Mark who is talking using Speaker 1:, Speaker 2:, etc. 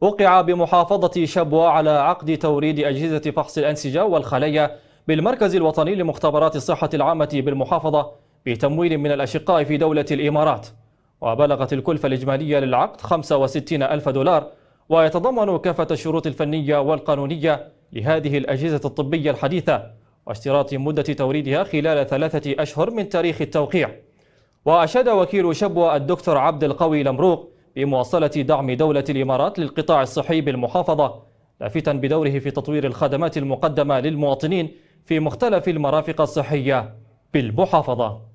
Speaker 1: وقع بمحافظة شبوة على عقد توريد أجهزة فحص الأنسجة والخلايا بالمركز الوطني لمختبرات الصحة العامة بالمحافظة بتمويل من الأشقاء في دولة الإمارات وبلغت الكلفة الإجمالية للعقد 65 ألف دولار ويتضمن كافة الشروط الفنية والقانونية لهذه الأجهزة الطبية الحديثة واشتراط مدة توريدها خلال ثلاثة أشهر من تاريخ التوقيع وأشاد وكيل شبوة الدكتور عبد القوي لمروق بمواصلة دعم دولة الإمارات للقطاع الصحي بالمحافظة لافتا بدوره في تطوير الخدمات المقدمة للمواطنين في مختلف المرافق الصحية بالمحافظة